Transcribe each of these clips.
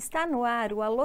Está no ar o Alô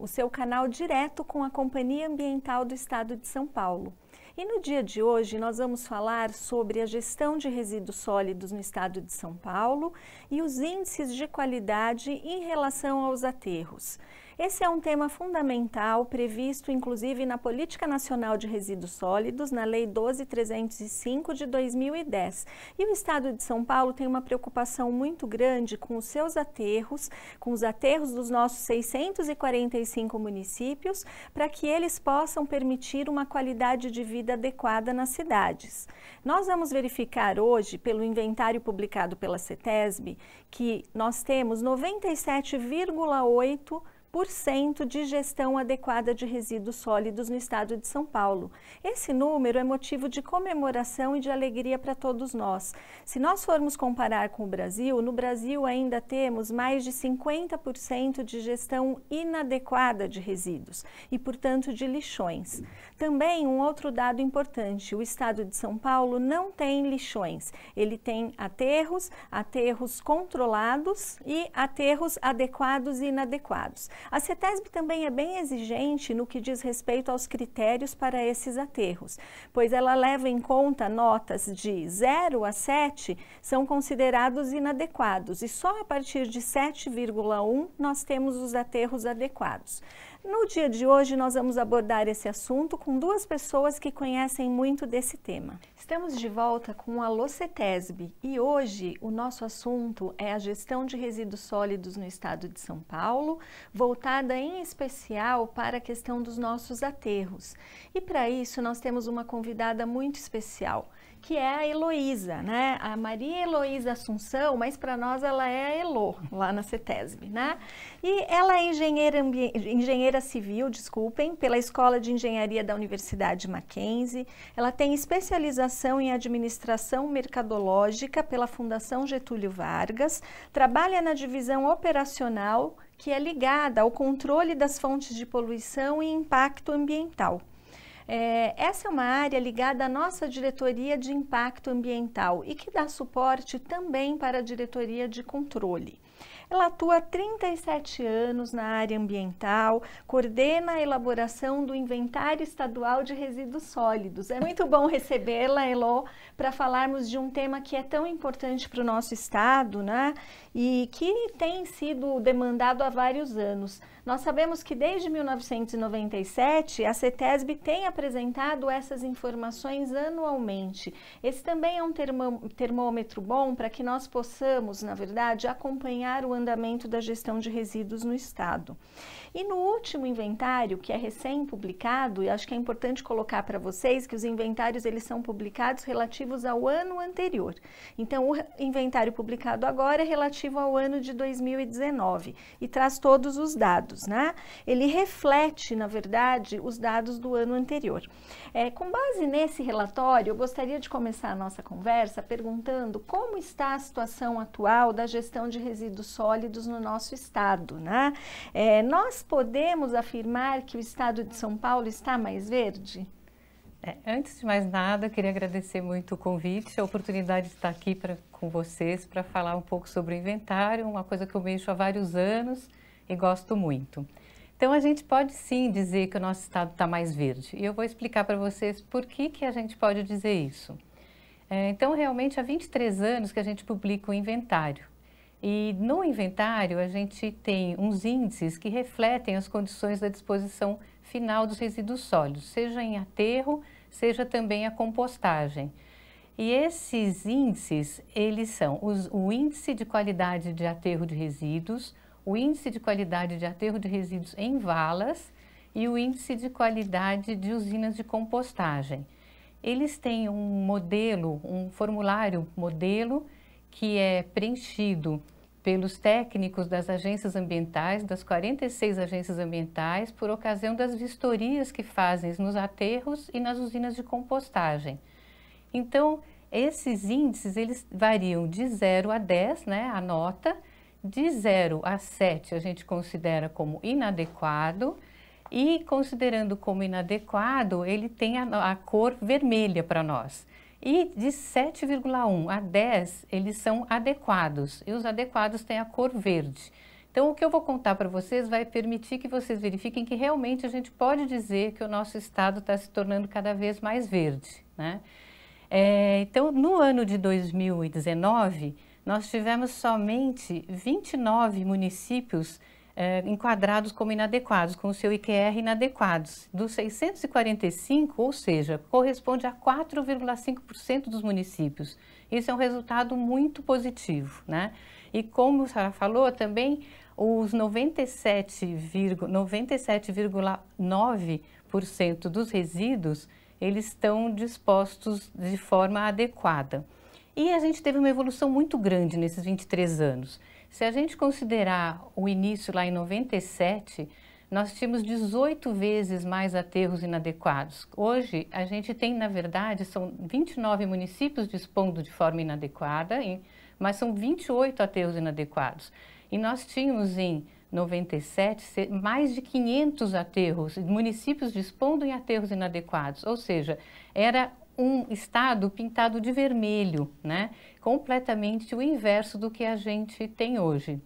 o seu canal direto com a Companhia Ambiental do Estado de São Paulo. E no dia de hoje nós vamos falar sobre a gestão de resíduos sólidos no estado de São Paulo e os índices de qualidade em relação aos aterros. Esse é um tema fundamental, previsto inclusive na Política Nacional de Resíduos Sólidos, na Lei 12305 de 2010. E o Estado de São Paulo tem uma preocupação muito grande com os seus aterros, com os aterros dos nossos 645 municípios, para que eles possam permitir uma qualidade de vida adequada nas cidades. Nós vamos verificar hoje, pelo inventário publicado pela CETESB, que nós temos 97,8 cento de gestão adequada de resíduos sólidos no estado de São Paulo. Esse número é motivo de comemoração e de alegria para todos nós. Se nós formos comparar com o Brasil, no Brasil ainda temos mais de 50% de gestão inadequada de resíduos e, portanto, de lixões. Também um outro dado importante, o estado de São Paulo não tem lixões, ele tem aterros, aterros controlados e aterros adequados e inadequados. A CETESB também é bem exigente no que diz respeito aos critérios para esses aterros, pois ela leva em conta notas de 0 a 7 são considerados inadequados e só a partir de 7,1 nós temos os aterros adequados. No dia de hoje, nós vamos abordar esse assunto com duas pessoas que conhecem muito desse tema. Estamos de volta com a Locetesb e hoje o nosso assunto é a gestão de resíduos sólidos no estado de São Paulo, voltada em especial para a questão dos nossos aterros. E para isso, nós temos uma convidada muito especial que é a Heloísa, né? A Maria Heloísa Assunção, mas para nós ela é a Elo, lá na CETESB, né? E ela é engenheira, engenheira civil, desculpem, pela Escola de Engenharia da Universidade Mackenzie. Ela tem especialização em administração mercadológica pela Fundação Getúlio Vargas, trabalha na divisão operacional que é ligada ao controle das fontes de poluição e impacto ambiental. É, essa é uma área ligada à nossa diretoria de impacto ambiental e que dá suporte também para a diretoria de controle. Ela atua há 37 anos na área ambiental, coordena a elaboração do inventário estadual de resíduos sólidos. É muito bom recebê-la, Elo, para falarmos de um tema que é tão importante para o nosso estado, né? e que tem sido demandado há vários anos. Nós sabemos que desde 1997 a CETESB tem apresentado essas informações anualmente. Esse também é um termômetro bom para que nós possamos, na verdade, acompanhar o andamento da gestão de resíduos no Estado. E no último inventário, que é recém-publicado, e acho que é importante colocar para vocês que os inventários eles são publicados relativos ao ano anterior. Então, o inventário publicado agora é relativo relativo ao ano de 2019 e traz todos os dados, né? Ele reflete, na verdade, os dados do ano anterior. É, com base nesse relatório, eu gostaria de começar a nossa conversa perguntando como está a situação atual da gestão de resíduos sólidos no nosso estado, né? É, nós podemos afirmar que o estado de São Paulo está mais verde? É, antes de mais nada, queria agradecer muito o convite, a oportunidade de estar aqui pra, com vocês para falar um pouco sobre o inventário, uma coisa que eu mexo há vários anos e gosto muito. Então, a gente pode sim dizer que o nosso estado está mais verde. E eu vou explicar para vocês por que, que a gente pode dizer isso. É, então, realmente, há 23 anos que a gente publica o inventário. E no inventário, a gente tem uns índices que refletem as condições da disposição final dos resíduos sólidos, seja em aterro, seja também a compostagem. E esses índices, eles são os, o índice de qualidade de aterro de resíduos, o índice de qualidade de aterro de resíduos em valas e o índice de qualidade de usinas de compostagem. Eles têm um modelo, um formulário modelo que é preenchido pelos técnicos das agências ambientais, das 46 agências ambientais, por ocasião das vistorias que fazem nos aterros e nas usinas de compostagem. Então, esses índices, eles variam de 0 a 10, né, a nota, de 0 a 7 a gente considera como inadequado, e considerando como inadequado, ele tem a, a cor vermelha para nós. E de 7,1 a 10, eles são adequados, e os adequados têm a cor verde. Então, o que eu vou contar para vocês vai permitir que vocês verifiquem que realmente a gente pode dizer que o nosso estado está se tornando cada vez mais verde. Né? É, então, no ano de 2019, nós tivemos somente 29 municípios é, enquadrados como inadequados, com o seu IQR inadequados. Dos 645, ou seja, corresponde a 4,5% dos municípios. Isso é um resultado muito positivo, né? E como a senhora falou, também os 97,9% 97 dos resíduos, eles estão dispostos de forma adequada. E a gente teve uma evolução muito grande nesses 23 anos. Se a gente considerar o início lá em 97, nós tínhamos 18 vezes mais aterros inadequados. Hoje, a gente tem, na verdade, são 29 municípios dispondo de forma inadequada, mas são 28 aterros inadequados. E nós tínhamos em 97 mais de 500 aterros, municípios dispondo em aterros inadequados, ou seja, era um estado pintado de vermelho, né? completamente o inverso do que a gente tem hoje.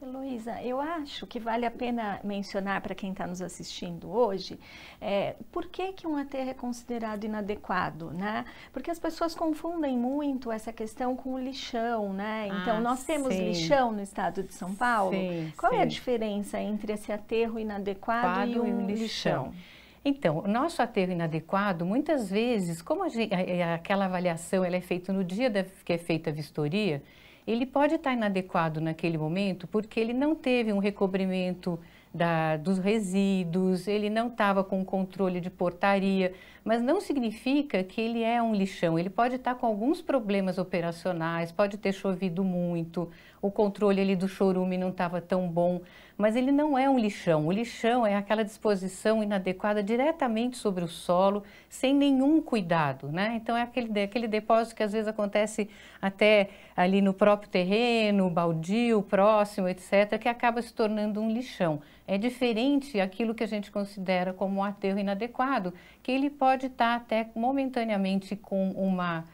Heloísa, eu acho que vale a pena mencionar para quem está nos assistindo hoje é, por que, que um aterro é considerado inadequado, né? Porque as pessoas confundem muito essa questão com o lixão, né? Então, ah, nós temos sim. lixão no estado de São Paulo. Sim, Qual sim. é a diferença entre esse aterro inadequado Quadro e um e lixão? lixão? Então, o nosso aterro inadequado, muitas vezes, como gente, aquela avaliação ela é feita no dia da, que é feita a vistoria, ele pode estar inadequado naquele momento porque ele não teve um recobrimento da, dos resíduos, ele não estava com controle de portaria mas não significa que ele é um lixão. Ele pode estar com alguns problemas operacionais, pode ter chovido muito, o controle ali do chorume não estava tão bom, mas ele não é um lixão. O lixão é aquela disposição inadequada diretamente sobre o solo, sem nenhum cuidado, né? Então é aquele, aquele depósito que às vezes acontece até ali no próprio terreno, baldio, próximo, etc., que acaba se tornando um lixão. É diferente aquilo que a gente considera como um aterro inadequado, que ele pode pode estar até momentaneamente com uma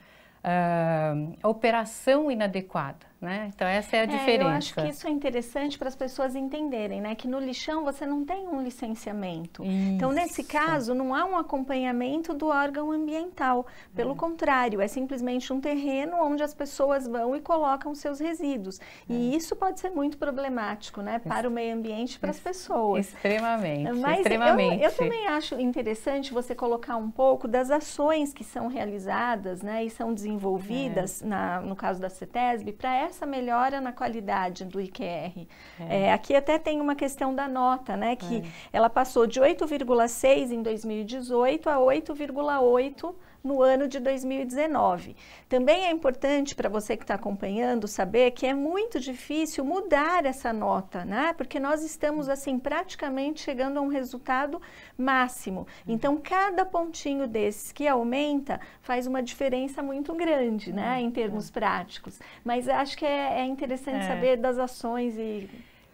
uh, operação inadequada. Né? Então essa é a é, diferença. Eu acho que isso é interessante para as pessoas entenderem, né? Que no lixão você não tem um licenciamento. Isso. Então nesse caso não há um acompanhamento do órgão ambiental. Pelo é. contrário, é simplesmente um terreno onde as pessoas vão e colocam seus resíduos. É. E isso pode ser muito problemático, né? Para o meio ambiente, para as pessoas. Extremamente. Mas extremamente. Eu, eu também acho interessante você colocar um pouco das ações que são realizadas, né? E são desenvolvidas é. na, no caso da CETESB para essa melhora na qualidade do IQR. É. É, aqui até tem uma questão da nota, né? Que é. ela passou de 8,6 em 2018 a 8,8 no ano de 2019. Também é importante para você que está acompanhando saber que é muito difícil mudar essa nota, né? Porque nós estamos assim praticamente chegando a um resultado máximo. Uhum. Então cada pontinho desses que aumenta faz uma diferença muito grande, né? Uhum. Em termos é. práticos. Mas acho que é, é interessante é. saber das ações e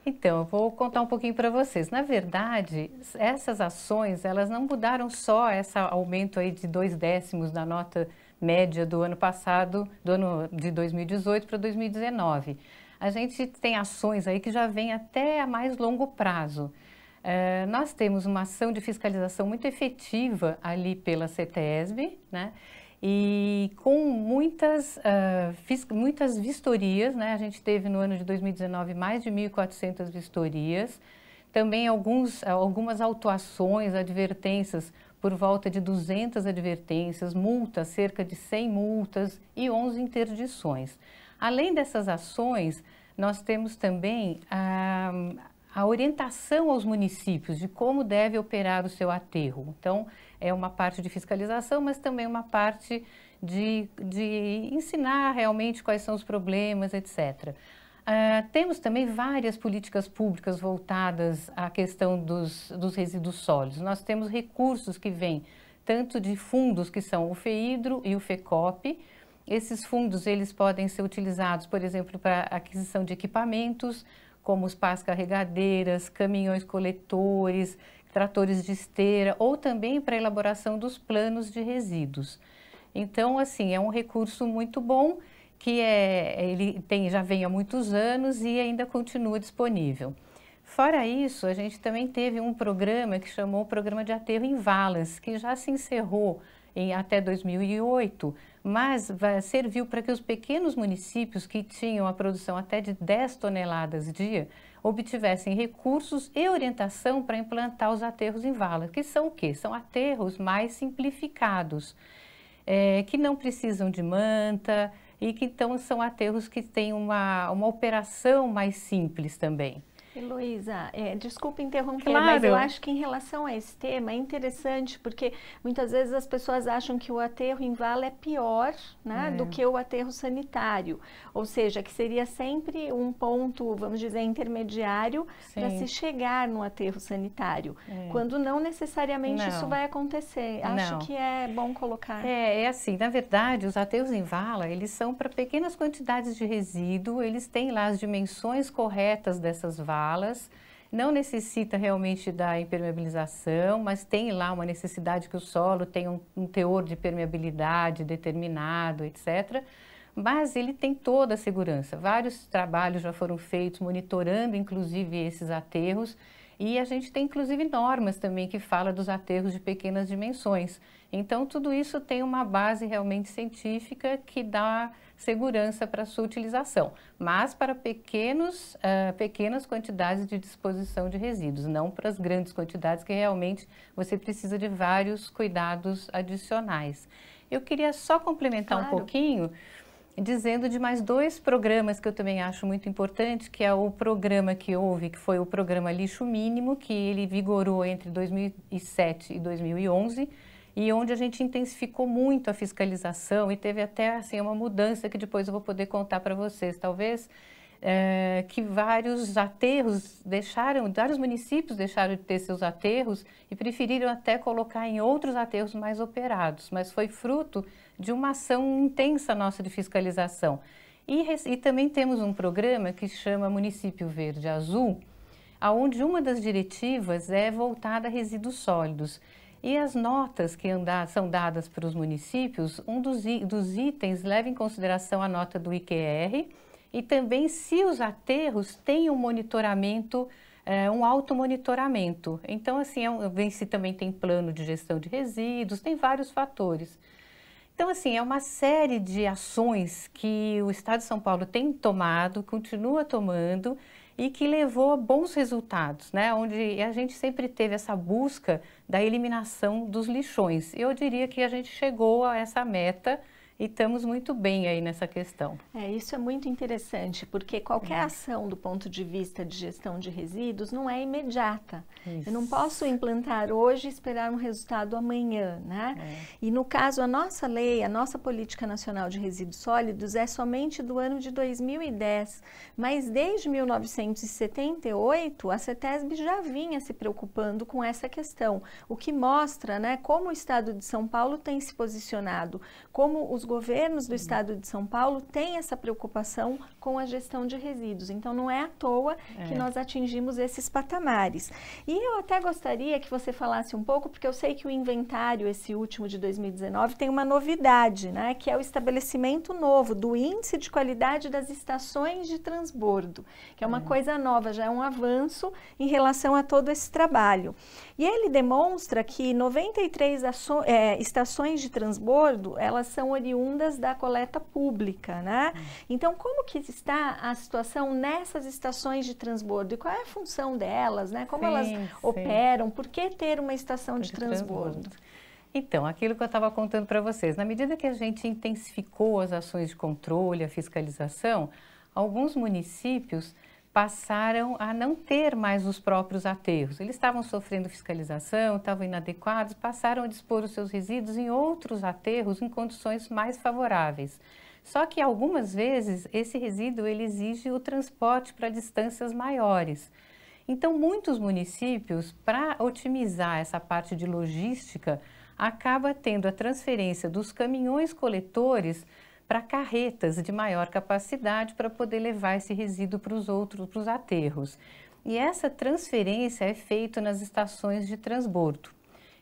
então, eu vou contar um pouquinho para vocês. Na verdade, essas ações, elas não mudaram só esse aumento aí de dois décimos da nota média do ano passado, do ano de 2018 para 2019. A gente tem ações aí que já vêm até a mais longo prazo. É, nós temos uma ação de fiscalização muito efetiva ali pela CETESB, né? e com muitas, uh, ah, fiz, muitas vistorias, né? a gente teve no ano de 2019 mais de 1.400 vistorias, também alguns, algumas autuações, advertências, por volta de 200 advertências, multas, cerca de 100 multas e 11 interdições. Além dessas ações, nós temos também a, ah, a orientação aos municípios de como deve operar o seu aterro. Então, é uma parte de fiscalização, mas também uma parte de, de ensinar realmente quais são os problemas, etc. Uh, ah, temos também várias políticas públicas voltadas à questão dos, dos resíduos sólidos. Nós temos recursos que vêm tanto de fundos que são o FEIDRO e o FECOP, esses fundos eles podem ser utilizados, por exemplo, para aquisição de equipamentos, como os pás carregadeiras, caminhões coletores, tratores de esteira ou também para elaboração dos planos de resíduos. Então, assim, é um recurso muito bom que é, ele tem, já vem há muitos anos e ainda continua disponível. Fora isso, a gente também teve um programa que chamou o Programa de Aterro em Valas, que já se encerrou em até 2008, mas vai, serviu para que os pequenos municípios que tinham a produção até de 10 toneladas dia obtivessem recursos e orientação para implantar os aterros em vala, que são o quê? São aterros mais simplificados, é, que não precisam de manta e que então são aterros que têm uma, uma operação mais simples também. Heloísa, é, desculpa interromper, claro. mas eu acho que em relação a esse tema é interessante, porque muitas vezes as pessoas acham que o aterro em vala é pior né, é. do que o aterro sanitário, ou seja, que seria sempre um ponto, vamos dizer, intermediário para se chegar no aterro sanitário, é. quando não necessariamente não. isso vai acontecer. Acho não. que é bom colocar. É, é assim, na verdade, os aterros em vala, eles são para pequenas quantidades de resíduo, eles têm lá as dimensões corretas dessas valas, não necessita realmente da impermeabilização, mas tem lá uma necessidade que o solo tenha um, um teor de permeabilidade determinado, etc. Mas ele tem toda a segurança. Vários trabalhos já foram feitos monitorando, inclusive, esses aterros. E a gente tem inclusive normas também que fala dos aterros de pequenas dimensões. Então tudo isso tem uma base realmente científica que dá segurança para sua utilização, mas para pequenos, uh, pequenas quantidades de disposição de resíduos, não para as grandes quantidades que realmente você precisa de vários cuidados adicionais. Eu queria só complementar claro. um pouquinho dizendo de mais dois programas que eu também acho muito importante, que é o programa que houve, que foi o programa Lixo Mínimo, que ele vigorou entre 2007 e 2011 e onde a gente intensificou muito a fiscalização e teve até assim uma mudança que depois eu vou poder contar para vocês, talvez é, que vários aterros deixaram, vários municípios deixaram de ter seus aterros e preferiram até colocar em outros aterros mais operados, mas foi fruto de uma ação intensa nossa de fiscalização. E, e também temos um programa que chama Município Verde Azul, aonde uma das diretivas é voltada a resíduos sólidos. E as notas que são dadas para os municípios, um dos, dos itens leva em consideração a nota do IQR e também se os aterros têm um monitoramento, é, um automonitoramento. Então, assim, é um, vem se também tem plano de gestão de resíduos, tem vários fatores. Então, assim, é uma série de ações que o Estado de São Paulo tem tomado, continua tomando, e que levou a bons resultados, né? onde a gente sempre teve essa busca da eliminação dos lixões. Eu diria que a gente chegou a essa meta e estamos muito bem aí nessa questão. É, isso é muito interessante, porque qualquer é. ação do ponto de vista de gestão de resíduos não é imediata. Isso. Eu não posso implantar hoje e esperar um resultado amanhã, né? É. E no caso, a nossa lei, a nossa Política Nacional de Resíduos Sólidos é somente do ano de 2010, mas desde 1978 a CETESB já vinha se preocupando com essa questão, o que mostra, né, como o Estado de São Paulo tem se posicionado, como os governos do uhum. estado de São Paulo têm essa preocupação com a gestão de resíduos. Então, não é à toa é. que nós atingimos esses patamares. E eu até gostaria que você falasse um pouco, porque eu sei que o inventário, esse último de 2019, tem uma novidade, né? Que é o estabelecimento novo do índice de qualidade das estações de transbordo, que é uma é. coisa nova, já é um avanço em relação a todo esse trabalho. E ele demonstra que 93 é, estações de transbordo, elas são oriundas oriundas da coleta pública, né? Uhum. Então, como que está a situação nessas estações de transbordo e qual é a função delas, né? Como sim, elas sim. operam? Por que ter uma estação de, de transbordo? transbordo? Então, aquilo que eu estava contando para vocês, na medida que a gente intensificou as ações de controle, a fiscalização, alguns municípios passaram a não ter mais os próprios aterros. Eles estavam sofrendo fiscalização, estavam inadequados, passaram a dispor os seus resíduos em outros aterros em condições mais favoráveis. Só que algumas vezes esse resíduo ele exige o transporte para distâncias maiores. Então, muitos municípios, para otimizar essa parte de logística, acaba tendo a transferência dos caminhões coletores para carretas de maior capacidade para poder levar esse resíduo para os outros, para os aterros. E essa transferência é feita nas estações de transbordo.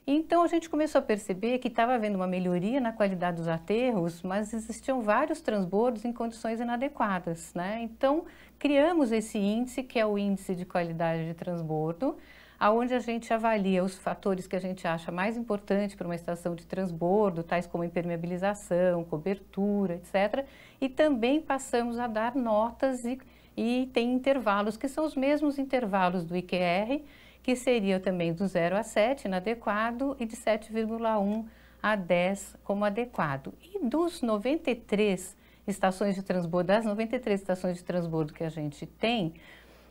Então a gente começou a perceber que estava havendo uma melhoria na qualidade dos aterros, mas existiam vários transbordos em condições inadequadas, né? Então criamos esse índice que é o índice de qualidade de transbordo, aonde a gente avalia os fatores que a gente acha mais importante para uma estação de transbordo, tais como impermeabilização, cobertura, etc. E também passamos a dar notas e, e tem intervalos, que são os mesmos intervalos do IQR, que seria também do 0 a 7, inadequado, e de 7,1 a 10 como adequado. E dos 93 estações de transbordo, das 93 estações de transbordo que a gente tem,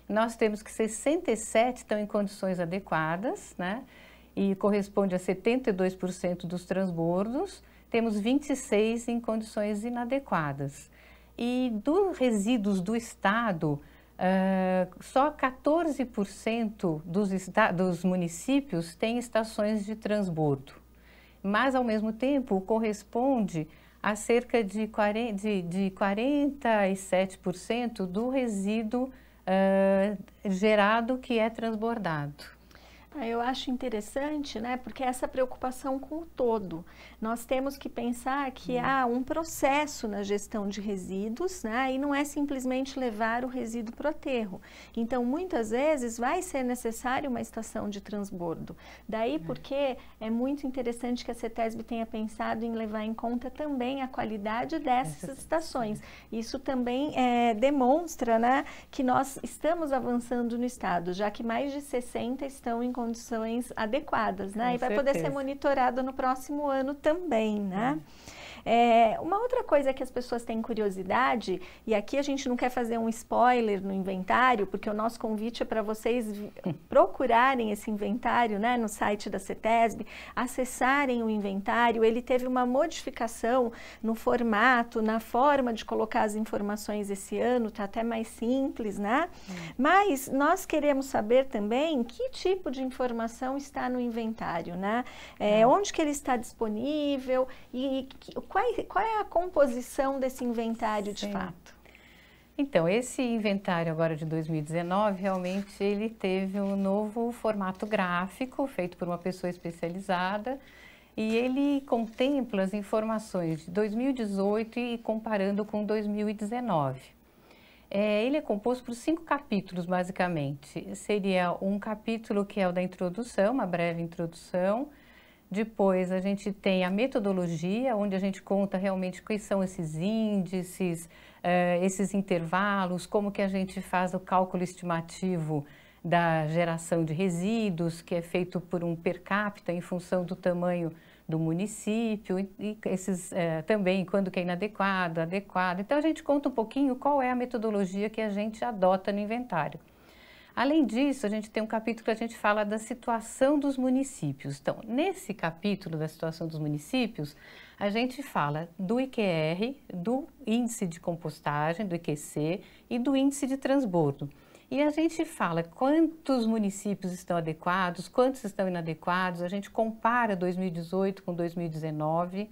nós temos que 67 estão em condições adequadas, né? E corresponde a 72% dos transbordos. Temos 26 em condições inadequadas. E dos resíduos do Estado, uh, só 14% dos, dos municípios têm estações de transbordo. Mas, ao mesmo tempo, corresponde a cerca de, 40, de, de 47% do resíduo gerado que é transbordado. Ah, eu acho interessante, né? Porque é essa preocupação com o todo. Nós temos que pensar que hum. há um processo na gestão de resíduos, né? E não é simplesmente levar o resíduo para o aterro. Então, muitas vezes vai ser necessário uma estação de transbordo. Daí é. porque é muito interessante que a CETESB tenha pensado em levar em conta também a qualidade dessas estações. Isso também é, demonstra, né? Que nós estamos avançando no estado, já que mais de 60 estão em condições adequadas, né? Com e vai certeza. poder ser monitorado no próximo ano também, né? É. É, uma outra coisa que as pessoas têm curiosidade, e aqui a gente não quer fazer um spoiler no inventário, porque o nosso convite é para vocês procurarem esse inventário né, no site da CETESB, acessarem o inventário. Ele teve uma modificação no formato, na forma de colocar as informações esse ano, está até mais simples, né? Hum. Mas nós queremos saber também que tipo de informação está no inventário, né? É, hum. Onde que ele está disponível e, e qual, é, qual é a composição desse inventário Sim. de fato? Então, esse inventário agora de 2019, realmente ele teve um novo formato gráfico, feito por uma pessoa especializada, e ele contempla as informações de 2018 e comparando com 2019. É, ele é composto por cinco capítulos, basicamente. Seria um capítulo que é o da introdução, uma breve introdução, depois a gente tem a metodologia, onde a gente conta realmente quais são esses índices, uh, esses intervalos, como que a gente faz o cálculo estimativo da geração de resíduos, que é feito por um per capita em função do tamanho do município, e esses uh, também, quando que é inadequado, adequado. Então, a gente conta um pouquinho qual é a metodologia que a gente adota no inventário. Além disso, a gente tem um capítulo que a gente fala da situação dos municípios. Então, nesse capítulo da situação dos municípios, a gente fala do IQR, do índice de compostagem, do IQC e do índice de transbordo. E a gente fala quantos municípios estão adequados, quantos estão inadequados, a gente compara 2018 com 2019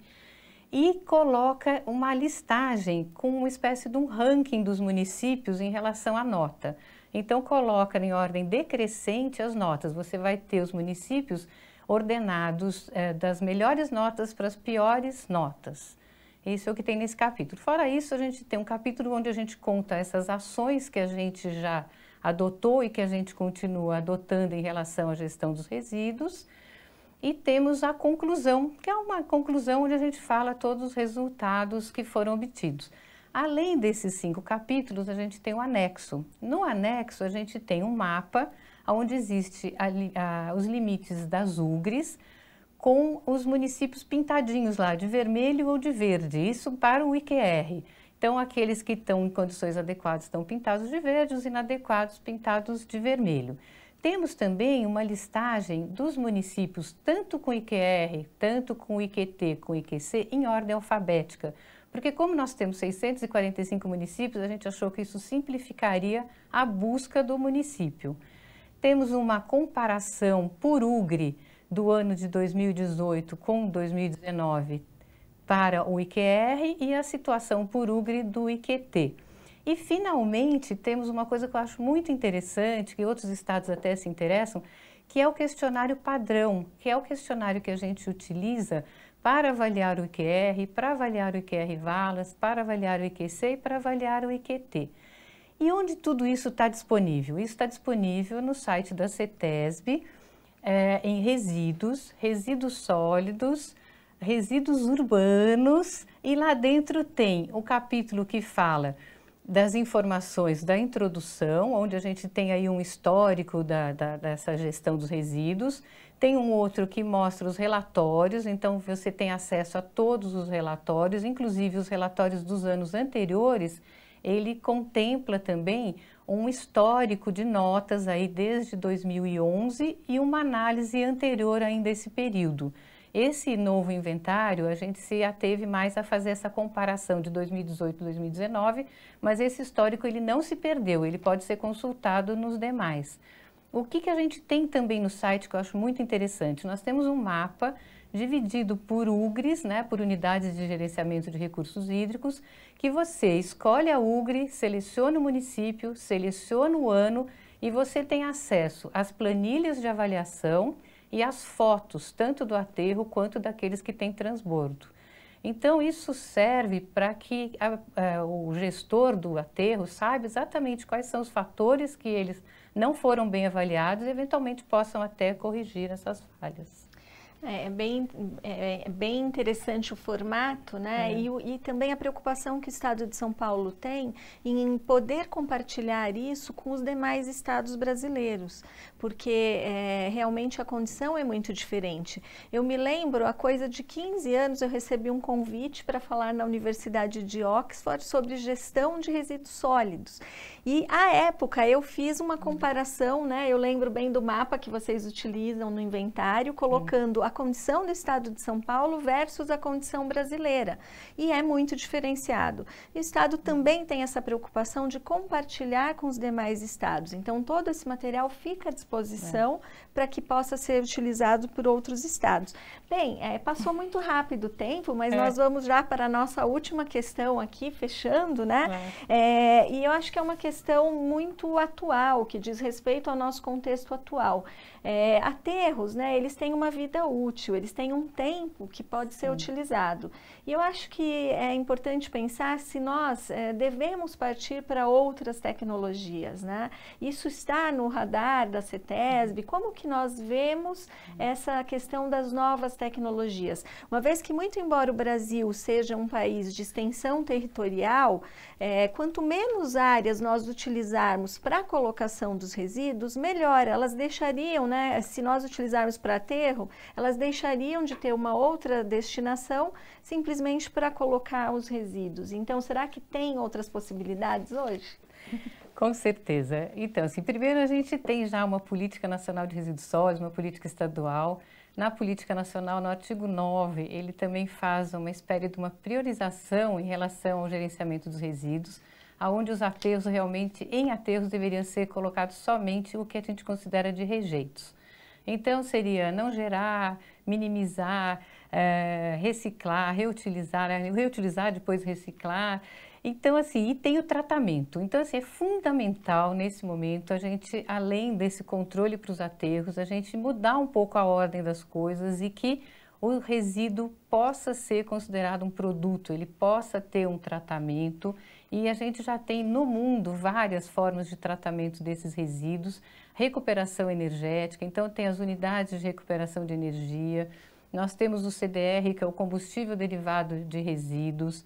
e coloca uma listagem com uma espécie de um ranking dos municípios em relação à nota. Então, coloca em ordem decrescente as notas. Você vai ter os municípios ordenados eh, das melhores notas para as piores notas. Isso é o que tem nesse capítulo. Fora isso, a gente tem um capítulo onde a gente conta essas ações que a gente já adotou e que a gente continua adotando em relação à gestão dos resíduos. E temos a conclusão, que é uma conclusão onde a gente fala todos os resultados que foram obtidos. Além desses cinco capítulos, a gente tem um anexo. No anexo, a gente tem um mapa onde existem os limites das UGRES com os municípios pintadinhos lá, de vermelho ou de verde, isso para o IQR. Então, aqueles que estão em condições adequadas estão pintados de verde, os inadequados pintados de vermelho. Temos também uma listagem dos municípios, tanto com IQR, tanto com IQT, com IQC, em ordem alfabética. Porque como nós temos 645 municípios, a gente achou que isso simplificaria a busca do município. Temos uma comparação por UGRI do ano de 2018 com 2019 para o IQR e a situação por UGRI do IQT. E, finalmente, temos uma coisa que eu acho muito interessante, que outros estados até se interessam, que é o questionário padrão, que é o questionário que a gente utiliza para avaliar o IQR, para avaliar o IQR Valas, para avaliar o IQC e para avaliar o IQT. E onde tudo isso está disponível? Isso está disponível no site da CETESB, é, em resíduos, resíduos sólidos, resíduos urbanos, e lá dentro tem o capítulo que fala das informações da introdução, onde a gente tem aí um histórico da, da, dessa gestão dos resíduos, tem um outro que mostra os relatórios, então você tem acesso a todos os relatórios, inclusive os relatórios dos anos anteriores, ele contempla também um histórico de notas aí desde 2011 e uma análise anterior ainda a esse período. Esse novo inventário, a gente se ateve mais a fazer essa comparação de 2018 e 2019, mas esse histórico ele não se perdeu, ele pode ser consultado nos demais. O que, que a gente tem também no site que eu acho muito interessante? Nós temos um mapa dividido por UGRES, né, por unidades de gerenciamento de recursos hídricos, que você escolhe a UGRE, seleciona o município, seleciona o ano e você tem acesso às planilhas de avaliação e as fotos, tanto do aterro quanto daqueles que têm transbordo. Então, isso serve para que a, a, é, o gestor do aterro saiba exatamente quais são os fatores que eles não foram bem avaliados e, eventualmente, possam até corrigir essas falhas. É, é bem, é, é, é, bem interessante o formato, né? É. E, e, também a preocupação que o Estado de São Paulo tem em poder compartilhar isso com os demais estados brasileiros, porque é, realmente a condição é muito diferente. Eu me lembro, há coisa de 15 anos, eu recebi um convite para falar na Universidade de Oxford sobre gestão de resíduos sólidos. E à época eu fiz uma comparação, né? Eu lembro bem do mapa que vocês utilizam no inventário, colocando a condição do estado de São Paulo versus a condição brasileira. E é muito diferenciado. O estado também tem essa preocupação de compartilhar com os demais estados. Então, todo esse material fica à disposição é. para que possa ser utilizado por outros estados. Bem, é, passou muito rápido o tempo, mas é. nós vamos já para a nossa última questão aqui, fechando, né? É. É, e eu acho que é uma questão muito atual, que diz respeito ao nosso contexto atual. É, aterros, né? Eles têm uma vida útil útil, eles têm um tempo que pode ser Sim. utilizado. E eu acho que é importante pensar se nós é, devemos partir para outras tecnologias, né? Isso está no radar da CETESB, uhum. como que nós vemos essa questão das novas tecnologias? Uma vez que, muito embora o Brasil seja um país de extensão territorial, é, quanto menos áreas nós utilizarmos para a colocação dos resíduos, melhor. Elas deixariam, né, se nós utilizarmos para aterro, elas deixariam de ter uma outra destinação simplesmente para colocar os resíduos. Então, será que tem outras possibilidades hoje? Com certeza. Então, assim, primeiro a gente tem já uma política nacional de resíduos sólidos, uma política estadual. Na política nacional, no artigo 9, ele também faz uma espécie de uma priorização em relação ao gerenciamento dos resíduos, aonde os aterros realmente, em aterros, deveriam ser colocados somente o que a gente considera de rejeitos. Então, seria não gerar, minimizar, é, reciclar, reutilizar, né? reutilizar, depois reciclar. Então, assim, e tem o tratamento. Então, assim, é fundamental nesse momento a gente, além desse controle para os aterros, a gente mudar um pouco a ordem das coisas e que o resíduo possa ser considerado um produto, ele possa ter um tratamento e a gente já tem no mundo várias formas de tratamento desses resíduos, recuperação energética, então tem as unidades de recuperação de energia, nós temos o CDR, que é o combustível derivado de resíduos,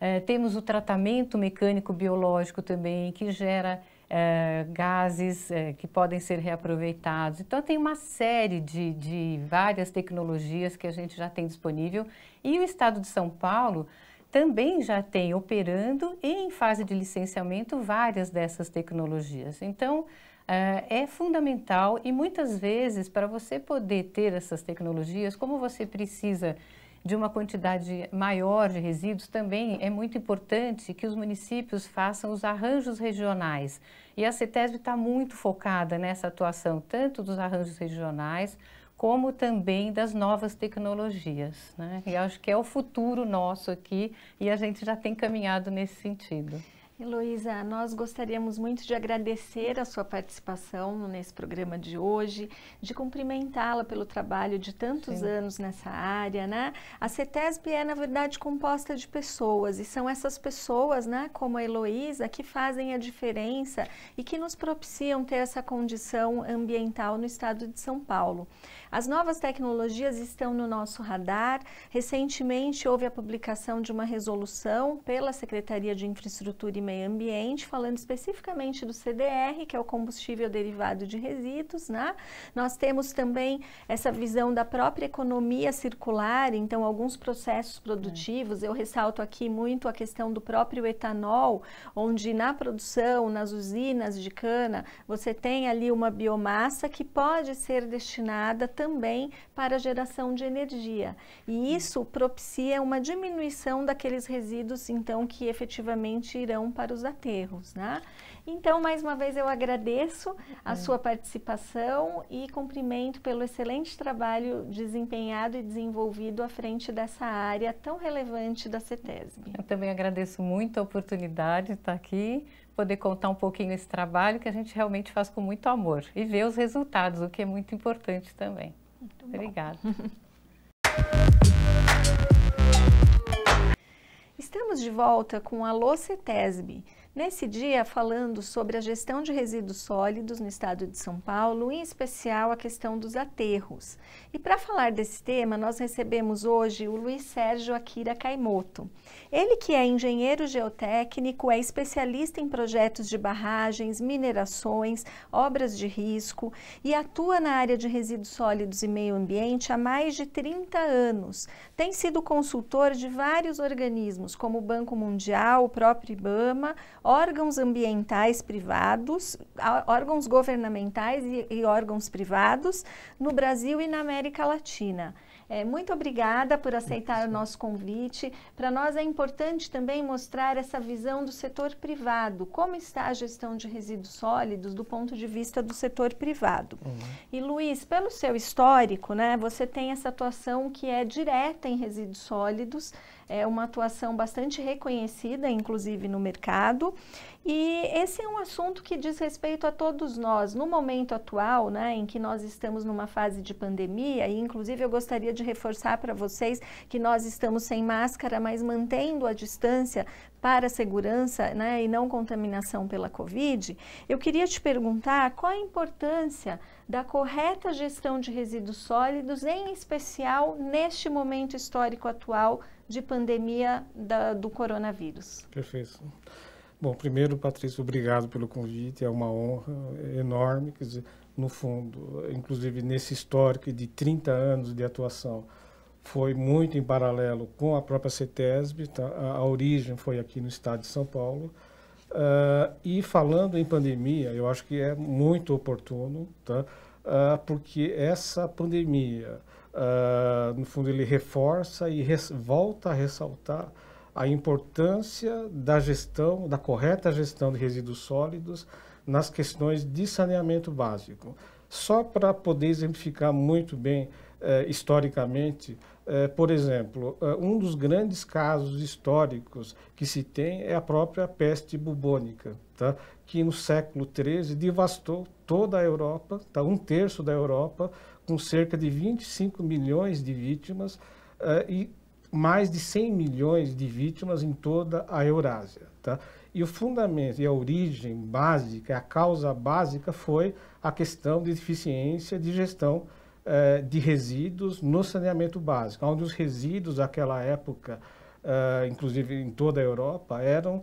é, temos o tratamento mecânico biológico também, que gera é, gases é, que podem ser reaproveitados. Então, tem uma série de, de várias tecnologias que a gente já tem disponível. E o Estado de São Paulo também já tem operando e em fase de licenciamento várias dessas tecnologias. Então, ah, é fundamental e muitas vezes para você poder ter essas tecnologias, como você precisa de uma quantidade maior de resíduos, também é muito importante que os municípios façam os arranjos regionais. E a CETESB está muito focada nessa atuação, tanto dos arranjos regionais, como também das novas tecnologias. Né? E acho que é o futuro nosso aqui e a gente já tem caminhado nesse sentido. Heloísa, nós gostaríamos muito de agradecer a sua participação nesse programa de hoje, de cumprimentá-la pelo trabalho de tantos Sim. anos nessa área, né? A CETESB é, na verdade, composta de pessoas e são essas pessoas, né, como a Heloísa, que fazem a diferença e que nos propiciam ter essa condição ambiental no estado de São Paulo. As novas tecnologias estão no nosso radar. Recentemente houve a publicação de uma resolução pela Secretaria de Infraestrutura e meio ambiente, falando especificamente do CDR, que é o combustível derivado de resíduos, né? Nós temos também essa visão da própria economia circular, então alguns processos produtivos, eu ressalto aqui muito a questão do próprio etanol, onde na produção, nas usinas de cana, você tem ali uma biomassa que pode ser destinada também para a geração de energia. E isso propicia uma diminuição daqueles resíduos, então, que efetivamente irão para os aterros, né? Então, mais uma vez eu agradeço a é. sua participação e cumprimento pelo excelente trabalho desempenhado e desenvolvido à frente dessa área tão relevante da CETESB. Eu também agradeço muito a oportunidade de estar aqui, poder contar um pouquinho esse trabalho que a gente realmente faz com muito amor e ver os resultados, o que é muito importante também. Muito Obrigada. Estamos de volta com a LOCETESB, Nesse dia, falando sobre a gestão de resíduos sólidos no estado de São Paulo, em especial a questão dos aterros. E para falar desse tema, nós recebemos hoje o Luiz Sérgio Akira Kaimoto. Ele que é engenheiro geotécnico, é especialista em projetos de barragens, minerações, obras de risco e atua na área de resíduos sólidos e meio ambiente há mais de 30 anos. Tem sido consultor de vários organismos, como o Banco Mundial, o próprio IBAMA, órgãos ambientais privados, órgãos governamentais e, e órgãos privados no Brasil e na América Latina. É, muito obrigada por aceitar o nosso convite. Para nós é importante também mostrar essa visão do setor privado, como está a gestão de resíduos sólidos do ponto de vista do setor privado. Uhum. E Luiz, pelo seu histórico, né, você tem essa atuação que é direta em resíduos sólidos, é uma atuação bastante reconhecida, inclusive no mercado. E esse é um assunto que diz respeito a todos nós. No momento atual, né, em que nós estamos numa fase de pandemia, e inclusive eu gostaria de reforçar para vocês que nós estamos sem máscara, mas mantendo a distância para segurança né, e não contaminação pela Covid, eu queria te perguntar qual a importância da correta gestão de resíduos sólidos, em especial neste momento histórico atual de pandemia da, do coronavírus. Perfeito. Bom, primeiro, Patrícia, obrigado pelo convite, é uma honra enorme, quer dizer, no fundo, inclusive nesse histórico de 30 anos de atuação, foi muito em paralelo com a própria CETESB, tá? a, a, origem foi aqui no estado de São Paulo. Uh, e falando em pandemia, eu acho que é muito oportuno, tá? Uh, porque essa pandemia Uh, no fundo, ele reforça e res, volta a ressaltar a importância da gestão, da correta gestão de resíduos sólidos nas questões de saneamento básico. Só para poder exemplificar muito bem eh, historicamente, eh, por exemplo, eh, um dos grandes casos históricos que se tem é a própria peste bubônica, tá? que no século XIII devastou toda a Europa, tá? um terço da Europa, com cerca de 25 milhões de vítimas uh, e mais de 100 milhões de vítimas em toda a Eurásia. Tá? E o fundamento e a origem básica, a causa básica foi a questão de deficiência de gestão uh, de resíduos no saneamento básico, onde os resíduos, naquela época, uh, inclusive em toda a Europa, eram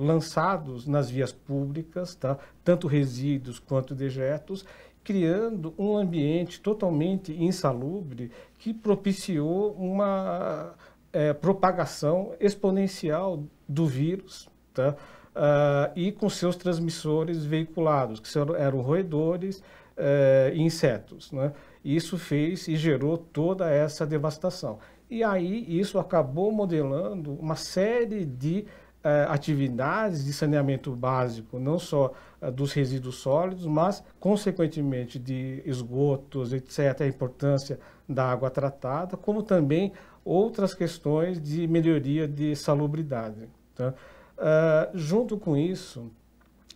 lançados nas vias públicas, tá? tanto resíduos quanto dejetos, criando um ambiente totalmente insalubre que propiciou uma é, propagação exponencial do vírus, tá? Uh, e com seus transmissores veiculados, que eram, roedores uh, eh, e insetos. Né? Isso fez e gerou toda essa devastação. E aí isso acabou modelando uma série de uh, atividades de saneamento básico, não só eh, dos resíduos sólidos, mas, consequentemente, de esgotos, etc., a importância da água tratada, como também outras questões de melhoria de salubridade. Tá? Uh, junto com isso,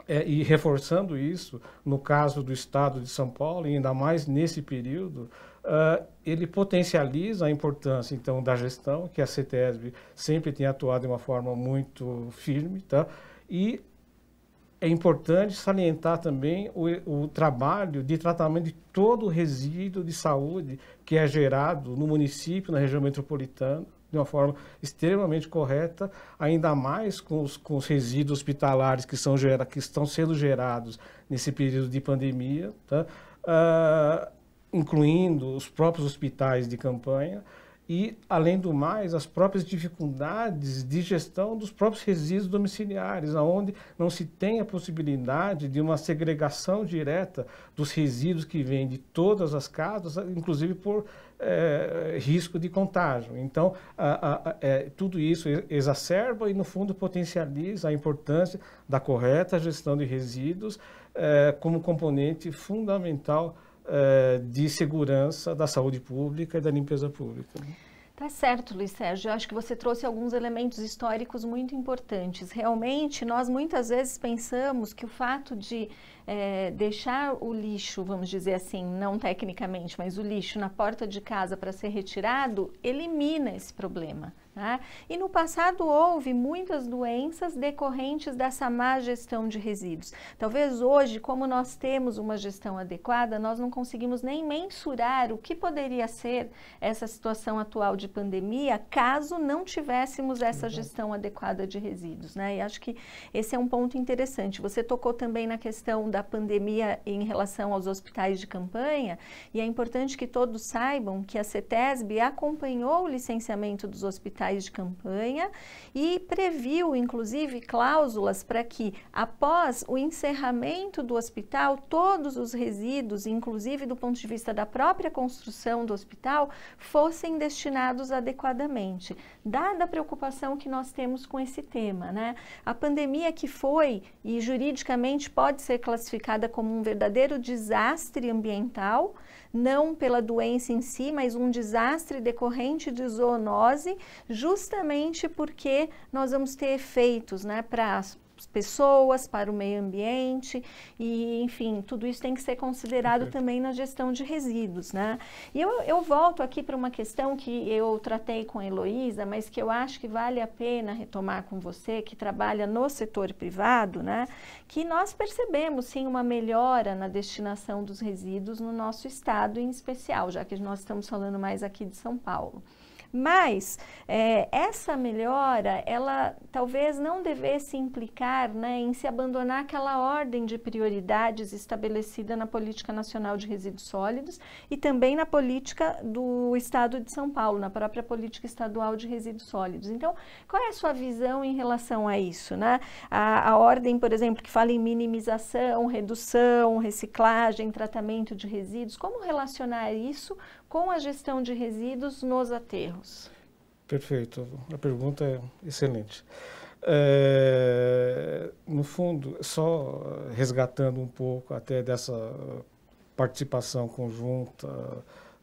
é, e reforçando isso, no caso do Estado de São Paulo, e ainda mais nesse período, uh, ele potencializa a importância, então, da gestão, que a CETESB sempre tem atuado de uma forma muito firme, tá? e é importante salientar também o, o, trabalho de tratamento de todo o resíduo de saúde que é gerado no município, na região metropolitana, de uma forma extremamente correta, ainda mais com os, com os resíduos hospitalares que, são gera, que estão sendo gerados nesse período de pandemia, tá? uh, incluindo os próprios hospitais de campanha e, além do mais, as próprias dificuldades de gestão dos próprios resíduos domiciliares, onde não se tem a possibilidade de uma segregação direta dos resíduos que vêm de todas as casas, inclusive por é, risco de contágio. Então, a, a, é, tudo isso exacerba e, no fundo, potencializa a importância da correta gestão de resíduos é, como componente fundamental eh, de segurança da saúde pública e da limpeza pública. Tá certo, Luiz Sérgio. Eu acho que você trouxe alguns elementos históricos muito importantes. Realmente, nós muitas vezes pensamos que o fato de é, deixar o lixo, vamos dizer assim, não tecnicamente, mas o lixo na porta de casa para ser retirado, elimina esse problema. Tá? E no passado houve muitas doenças decorrentes dessa má gestão de resíduos. Talvez hoje, como nós temos uma gestão adequada, nós não conseguimos nem mensurar o que poderia ser essa situação atual de pandemia caso não tivéssemos essa gestão adequada de resíduos. Né? E acho que esse é um ponto interessante. Você tocou também na questão da pandemia em relação aos hospitais de campanha, e é importante que todos saibam que a CETESB acompanhou o licenciamento dos hospitais de campanha e previu, inclusive, cláusulas para que, após o encerramento do hospital, todos os resíduos, inclusive do ponto de vista da própria construção do hospital, fossem destinados adequadamente, dada a preocupação que nós temos com esse tema. Né? A pandemia que foi e juridicamente pode ser classificada como um verdadeiro desastre ambiental, não pela doença em si, mas um desastre decorrente de zoonose, justamente porque nós vamos ter efeitos né, para as pessoas, para o meio ambiente e, enfim, tudo isso tem que ser considerado Perfeito. também na gestão de resíduos, né? E eu, eu volto aqui para uma questão que eu tratei com a Heloísa, mas que eu acho que vale a pena retomar com você, que trabalha no setor privado, né? Que nós percebemos, sim, uma melhora na destinação dos resíduos no nosso estado em especial, já que nós estamos falando mais aqui de São Paulo. Mas é, essa melhora, ela talvez não devesse implicar né, em se abandonar aquela ordem de prioridades estabelecida na Política Nacional de Resíduos Sólidos e também na política do Estado de São Paulo, na própria Política Estadual de Resíduos Sólidos. Então, qual é a sua visão em relação a isso? Né? A, a ordem, por exemplo, que fala em minimização, redução, reciclagem, tratamento de resíduos, como relacionar isso com a gestão de resíduos nos aterros? Perfeito, a pergunta é excelente. É, no fundo, só resgatando um pouco até dessa participação conjunta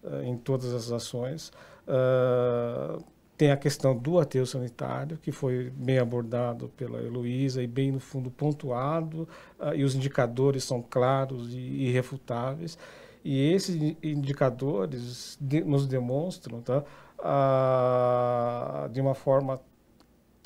é, em todas as ações, é, tem a questão do aterro sanitário, que foi bem abordado pela Heloísa e bem, no fundo, pontuado, é, e os indicadores são claros e irrefutáveis. E esses indicadores de, nos demonstram, tá, a, de uma forma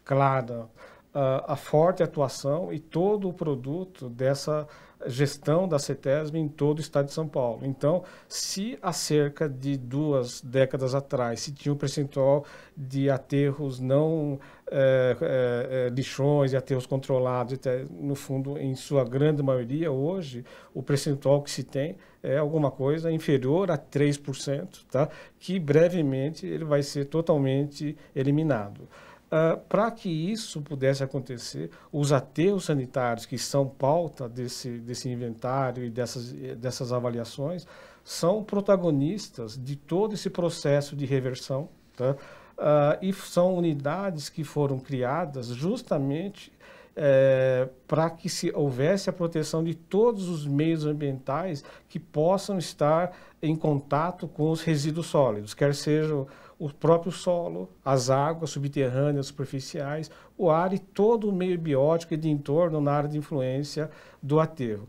clara, a, a forte atuação e todo o produto dessa gestão da CETESB em todo o estado de São Paulo. Então, se há cerca de duas décadas atrás se tinha um percentual de aterros não é, é, lixões e aterros controlados, no fundo, em sua grande maioria, hoje, o percentual que se tem é alguma coisa inferior a 3%, tá? que brevemente ele vai ser totalmente eliminado. Uh, ah, para que isso pudesse acontecer, os aterros sanitários que são pauta desse, desse inventário e dessas, dessas avaliações são protagonistas de todo esse processo de reversão tá? uh, e são unidades que foram criadas justamente é, para que se houvesse a proteção de todos os meios ambientais que possam estar em contato com os resíduos sólidos, quer sejam o próprio solo, as águas subterrâneas, superficiais, o ar e todo o meio biótico e de entorno na área de influência do aterro.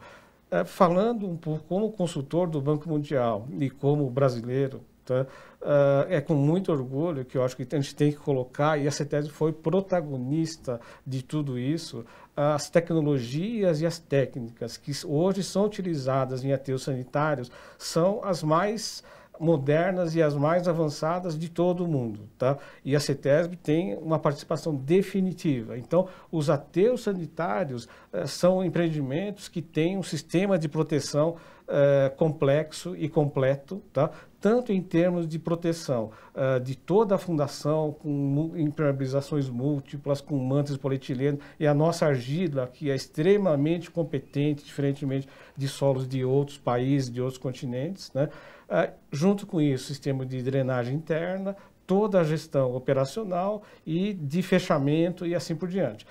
É, falando um pouco como consultor do Banco Mundial e como brasileiro Tá? Uh, é com muito orgulho que eu acho que a gente tem que colocar, e a CETESB foi protagonista de tudo isso, as tecnologias e as técnicas que hoje são utilizadas em ateus sanitários são as mais modernas e as mais avançadas de todo o mundo, tá? E a CETESB tem uma participação definitiva. Então, os ateus sanitários eh, são empreendimentos que têm um sistema de proteção eh, complexo e completo, tá? tanto em termos de proteção uh, de toda a fundação, com impermeabilizações múltiplas, com mantas de polietileno, e a nossa argila, que é extremamente competente, diferentemente de solos de outros países, de outros continentes. Né? Uh, junto com isso, sistema de drenagem interna, toda a gestão operacional e de fechamento e assim por diante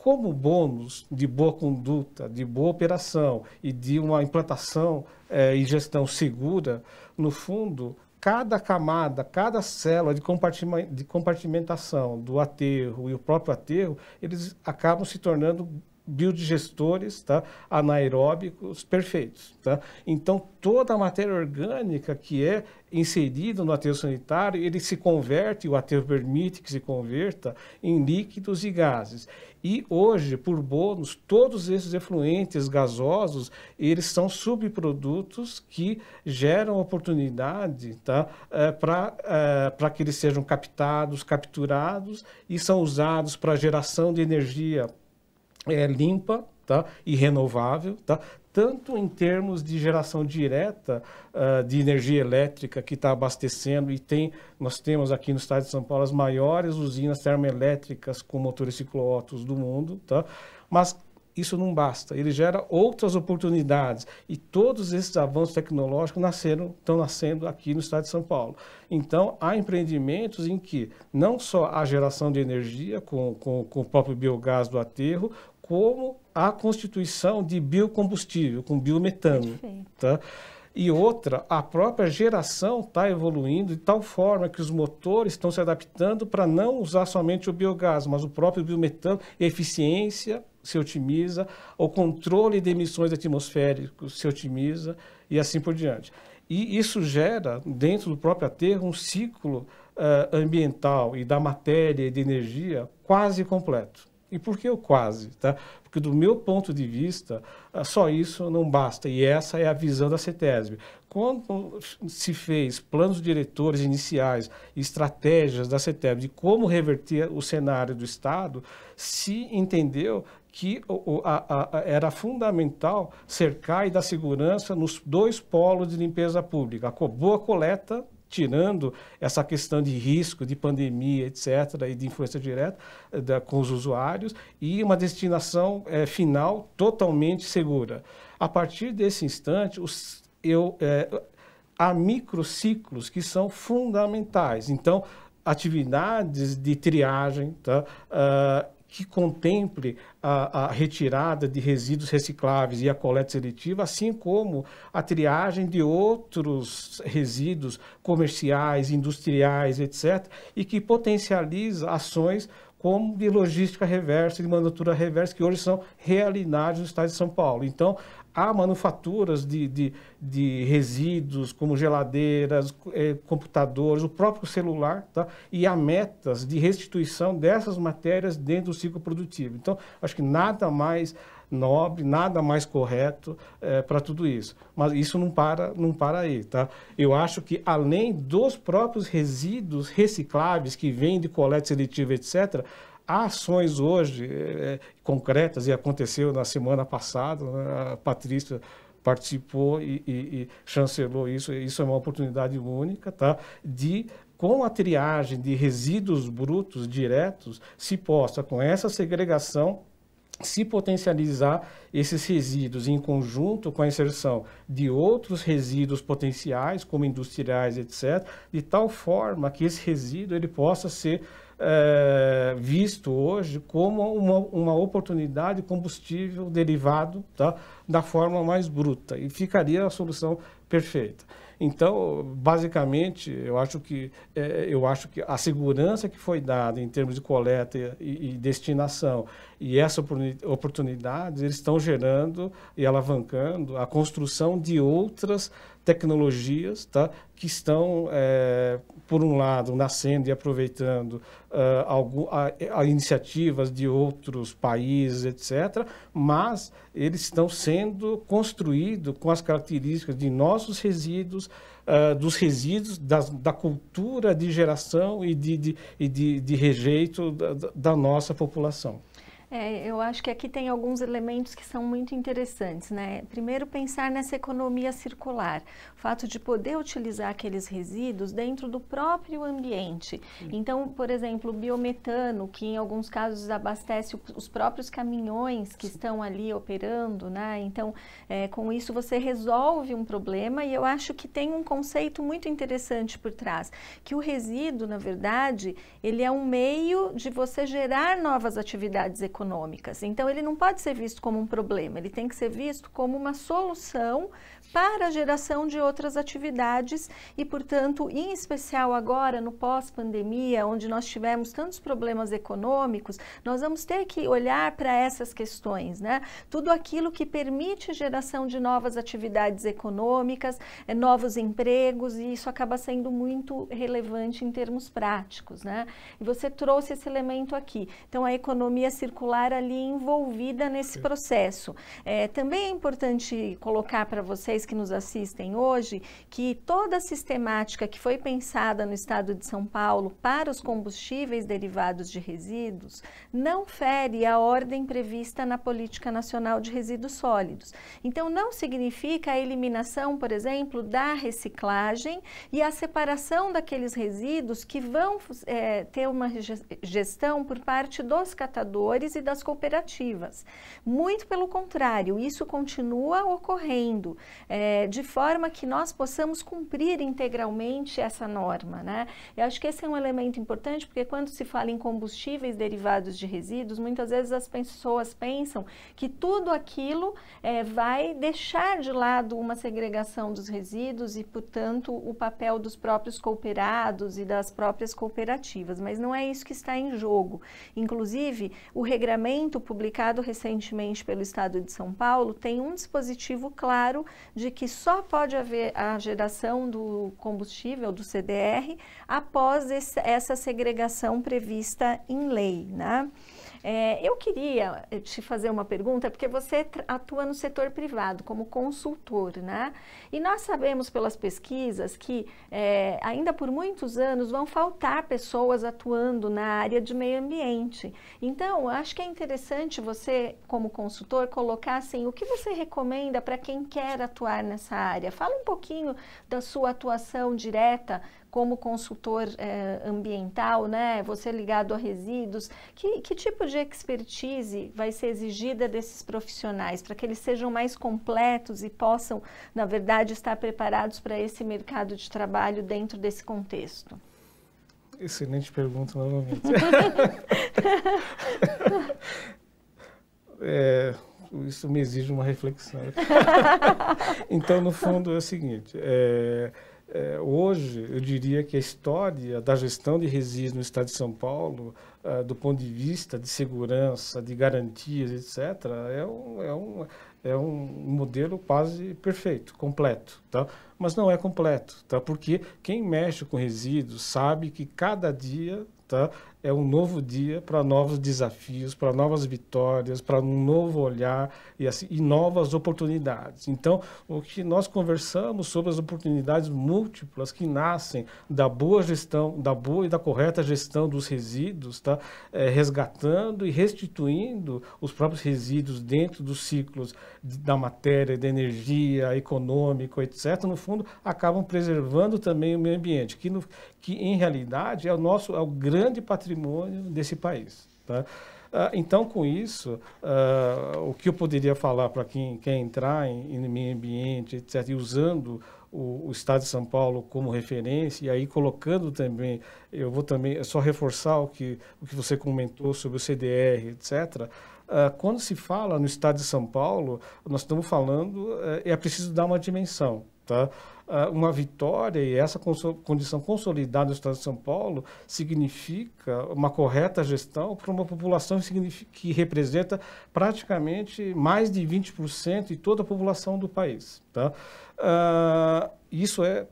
como bônus de boa conduta, de boa operação e de uma implantação eh, e gestão segura, no fundo, cada camada, cada célula de, de compartimentação do aterro e o próprio aterro, eles acabam se tornando biodigestores tá? anaeróbicos perfeitos. Tá? Então, toda a matéria orgânica que é inserida no aterro sanitário, ele se converte, o aterro permite que se converta em líquidos e gases. E hoje, por bônus, todos esses efluentes gasosos, eles são subprodutos que geram oportunidade tá? é, para é, que eles sejam captados, capturados e são usados para geração de energia é, limpa tá? e renovável, tá? tanto em termos de geração direta uh, de energia elétrica que está abastecendo e tem nós temos aqui no estado de São Paulo as maiores usinas termoelétricas com motores cicloótos do mundo, tá? Mas isso não basta, ele gera outras oportunidades e todos esses avanços tecnológicos nasceram, estão nascendo aqui no estado de São Paulo. Então, há empreendimentos em que não só a geração de energia com, com, com o próprio biogás do aterro, como a constituição de biocombustível, com biometano. Tá? E outra, a própria geração está evoluindo de tal forma que os motores estão se adaptando para não usar somente o biogás, mas o próprio biometano, eficiência se otimiza, o controle de emissões atmosféricas se otimiza e assim por diante. E isso gera, dentro do próprio aterro, um ciclo uh, ambiental e da matéria e de energia quase completo. E por que eu quase? Tá? Porque, do meu ponto de vista, ah, só isso não basta. E essa é a visão da CETESB. Quando se fez planos diretores iniciais, estratégias da CETESB de como reverter o cenário do Estado, se entendeu que a, a, era fundamental cercar e dar segurança nos dois polos de limpeza pública, a boa coleta tirando essa questão de risco, de pandemia, etc., e de influência direta eh, da, com os usuários, e uma destinação é, final totalmente segura. A partir desse instante, os, eu, é, há microciclos que são fundamentais. Então, atividades de triagem, tá? Uh, que contemple a, a, retirada de resíduos recicláveis e a coleta seletiva, assim como a triagem de outros resíduos comerciais, industriais, etc., e que potencializa ações como de logística reversa, de mandatura reversa, que hoje são realidades no Estado de São Paulo. Então, há manufaturas de, de, de resíduos, como geladeiras, é, computadores, o próprio celular, tá? e há metas de restituição dessas matérias dentro do ciclo produtivo. Então, acho que nada mais nobre, nada mais correto é, para tudo isso. Mas isso não para, não para aí, tá? Eu acho que além dos próprios resíduos recicláveis que vêm de coleta seletiva, etc., Há ações hoje é, concretas, e aconteceu na semana passada, né? a Patrícia participou e, e, e, chancelou isso, isso é uma oportunidade única, tá? de, com a triagem de resíduos brutos diretos, se possa, com essa segregação, se potencializar esses resíduos em conjunto com a inserção de outros resíduos potenciais, como industriais, etc., de tal forma que esse resíduo ele possa ser é, visto hoje como uma, uma oportunidade combustível derivado tá, da forma mais bruta e ficaria a solução perfeita. Então, basicamente, eu acho que é, eu acho que a segurança que foi dada em termos de coleta e, e destinação e essa oportunidade eles estão gerando e alavancando a construção de outras tecnologias tá, que estão, é, por um lado, nascendo e aproveitando uh, ah, algum, a, a iniciativas de outros países, etc., mas eles estão sendo construídos com as características de nossos resíduos, uh, dos resíduos das, da cultura de geração e de, de, e de, de rejeito da, da nossa população. É, eu acho que aqui tem alguns elementos que são muito interessantes, né? Primeiro, pensar nessa economia circular fato de poder utilizar aqueles resíduos dentro do próprio ambiente. Sim. Então, por exemplo, o biometano, que em alguns casos abastece os próprios caminhões que Sim. estão ali operando, né? Então, é, com isso você resolve um problema e eu acho que tem um conceito muito interessante por trás, que o resíduo, na verdade, ele é um meio de você gerar novas atividades econômicas. Então, ele não pode ser visto como um problema, ele tem que ser visto como uma solução para a geração de outras atividades e, portanto, em especial agora no pós-pandemia, onde nós tivemos tantos problemas econômicos, nós vamos ter que olhar para essas questões, né? Tudo aquilo que permite geração de novas atividades econômicas, eh, novos empregos, e isso acaba sendo muito relevante em termos práticos, né? E você trouxe esse elemento aqui. Então, a economia circular ali envolvida nesse processo. é também é importante colocar para vocês que nos assistem hoje que toda a sistemática que foi pensada no estado de São Paulo para os combustíveis derivados de resíduos não fere a ordem prevista na Política Nacional de Resíduos Sólidos. Então, não significa a eliminação, por exemplo, da reciclagem e a separação daqueles resíduos que vão é, ter uma gestão por parte dos catadores e das cooperativas. Muito pelo contrário, isso continua ocorrendo é, de forma que nós possamos cumprir integralmente essa norma. Né? Eu acho que esse é um elemento importante, porque quando se fala em combustíveis derivados de resíduos, muitas vezes as pessoas pensam que tudo aquilo é, vai deixar de lado uma segregação dos resíduos e, portanto, o papel dos próprios cooperados e das próprias cooperativas, mas não é isso que está em jogo. Inclusive, o regramento publicado recentemente pelo Estado de São Paulo tem um dispositivo claro de que só pode haver a geração do combustível, do CDR, após esse, essa segregação prevista em lei, né? É, eu queria eh, te fazer uma pergunta, porque você atua no setor privado como consultor, né? E nós sabemos pelas pesquisas que é, ainda por muitos anos vão faltar pessoas atuando na área de meio ambiente. Então, acho que é interessante você, como consultor, colocar assim, o que você recomenda para quem quer atuar nessa área? Fala um pouquinho da sua atuação direta como consultor eh, ambiental, né? Você é ligado a resíduos, que, que tipo de expertise vai ser exigida desses profissionais para que eles sejam mais completos e possam, na verdade, estar preparados para esse mercado de trabalho dentro desse contexto? Excelente pergunta novamente. é, isso me exige uma reflexão. então, no fundo, é o seguinte: é, é, hoje, eu diria que a história da gestão de resíduos no estado de São Paulo, uh, do ponto de vista de segurança, de garantias, etc., é um, é um, é um modelo quase perfeito, completo. Tá? Mas não é completo, tá? porque quem mexe com resíduos sabe que cada dia tá? é um novo dia para novos desafios, para novas vitórias, para um novo olhar e, assim, e novas oportunidades. Então, o que nós conversamos sobre as oportunidades múltiplas que nascem da boa gestão, da boa e da correta gestão dos resíduos, tá? É, resgatando e restituindo os próprios resíduos dentro dos ciclos da matéria, da energia, econômico, etc., no fundo, acabam preservando também o meio ambiente, que, no, que em realidade é o nosso é o grande patrimônio patrimônio desse país. Tá? Ah, então, com isso, ah, o que eu poderia falar para quem quer entrar em, em meio ambiente, etc., e usando o, o, Estado de São Paulo como referência, e aí colocando também, eu vou também só reforçar o que, o que você comentou sobre o CDR, etc., ah, quando se fala no Estado de São Paulo, nós estamos falando, eh, é preciso dar uma dimensão tá? Ah, uma vitória e essa condição consolidada do Estado de São Paulo significa uma correta gestão para uma população que representa praticamente mais de 20% de toda a população do país. Tá? Uh, isso é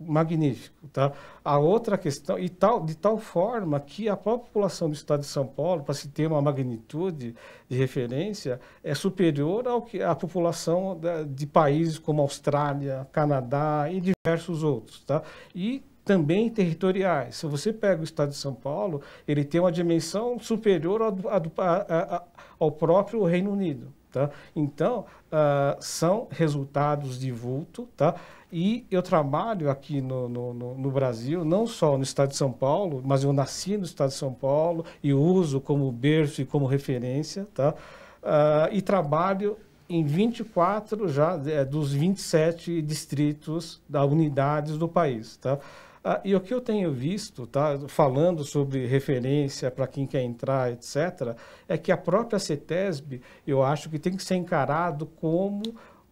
magnífico, tá? A outra questão, e tal, de tal forma que a população do estado de São Paulo, para se ter uma magnitude de referência, é superior ao que a população de países como Austrália, Canadá e diversos outros, tá? E também territoriais. Se você pega o estado de São Paulo, ele tem uma dimensão superior ao, ao, ao próprio Reino Unido, tá? Então, uh, são resultados de vulto, tá? E eu trabalho aqui no, no, no, no, Brasil, não só no estado de São Paulo, mas eu nasci no estado de São Paulo e uso como berço e como referência, tá? Uh, e trabalho em 24 já é, dos 27 distritos da unidades do país, tá? Uh, e o que eu tenho visto, tá, falando sobre referência para quem quer entrar, etc., é que a própria CETESB, eu acho que tem que ser encarado como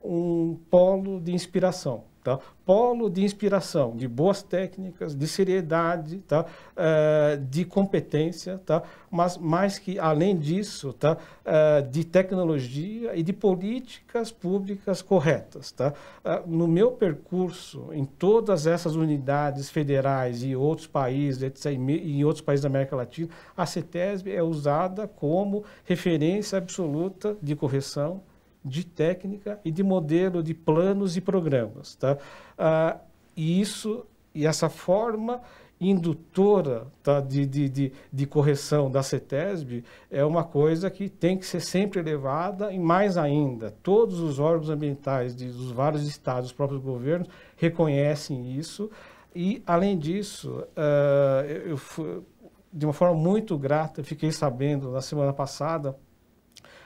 um polo de inspiração. Tá? Polo de inspiração, de boas técnicas, de seriedade, tá? Eh, de competência, tá? mas mais que além disso, tá? Eh, de tecnologia e de políticas públicas corretas. Tá? Eh, no meu percurso, em todas essas unidades federais e outros países, etc., em outros países da América Latina, a CETESB é usada como referência absoluta de correção de técnica e de modelo de planos e programas. Tá? Ah, e isso e essa forma indutora tá, de, de, de, de, correção da CETESB é uma coisa que tem que ser sempre elevada e mais ainda, todos os órgãos ambientais de, dos vários estados, os próprios governos, reconhecem isso e, além disso, uh, eu, eu, de uma forma muito grata, fiquei sabendo na semana passada,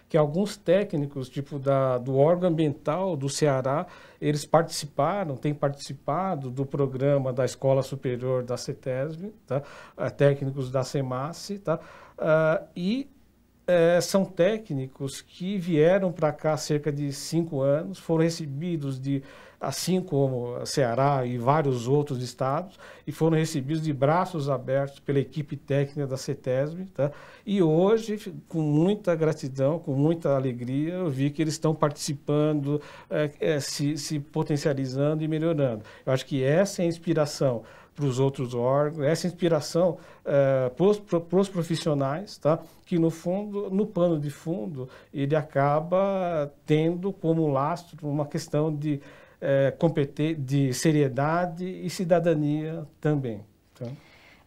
que alguns técnicos, tipo da, do órgão ambiental do Ceará, eles participaram, têm participado do programa da Escola Superior da CETESB, tá? Eh, técnicos da CEMAS, tá? Uh, e é, são técnicos que vieram para cá há cerca de cinco anos, foram recebidos de assim como Ceará e vários outros estados, e foram recebidos de braços abertos pela equipe técnica da CETESB. Tá? E hoje, com muita gratidão, com muita alegria, eu vi que eles estão participando, é, é, se, se potencializando e melhorando. Eu acho que essa é a inspiração para os outros órgãos, essa é inspiração é, para os profissionais, tá? que no fundo, no pano de fundo, ele acaba tendo como lastro uma questão de é, de seriedade e cidadania também. Tá?